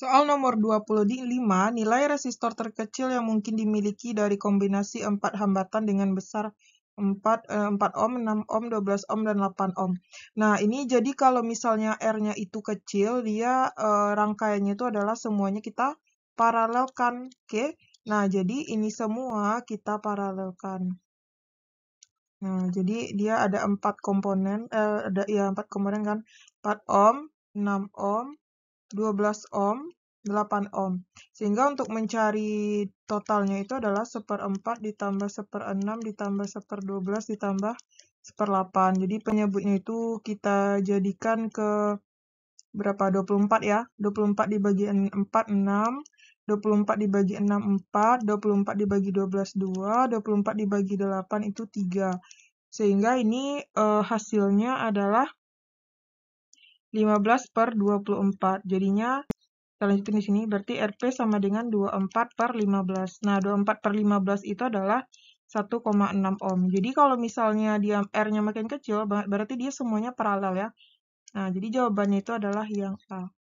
Soal nomor 20 di 5, nilai resistor terkecil yang mungkin dimiliki dari kombinasi 4 hambatan dengan besar 4, 4 eh, ohm, 6 ohm, 12 ohm, dan 8 ohm. Nah, ini jadi kalau misalnya R-nya itu kecil, dia eh, rangkaiannya itu adalah semuanya kita paralelkan. Oke, nah jadi ini semua kita paralelkan. Nah, jadi dia ada 4 komponen, eh, ada ya 4 komponen kan, 4 ohm, 6 ohm, 12 ohm 8 ohm. Sehingga untuk mencari totalnya itu adalah seperempat ditambah seperenam ditambah seperdua belas ditambah seperdelapan. Jadi penyebutnya itu kita jadikan ke berapa? 24 ya. 24 dibagi 4, 6. 24 dibagi 6, 4. 24 dibagi 12, 2. 24 dibagi 8 itu 3. Sehingga ini uh, hasilnya adalah 15 per 24. Jadinya kita lanjutin di sini, berarti RP sama dengan 24 per 15. Nah, 24 per 15 itu adalah 1,6 ohm. Jadi kalau misalnya dia R-nya makin kecil, berarti dia semuanya paralel ya. Nah, jadi jawabannya itu adalah yang A.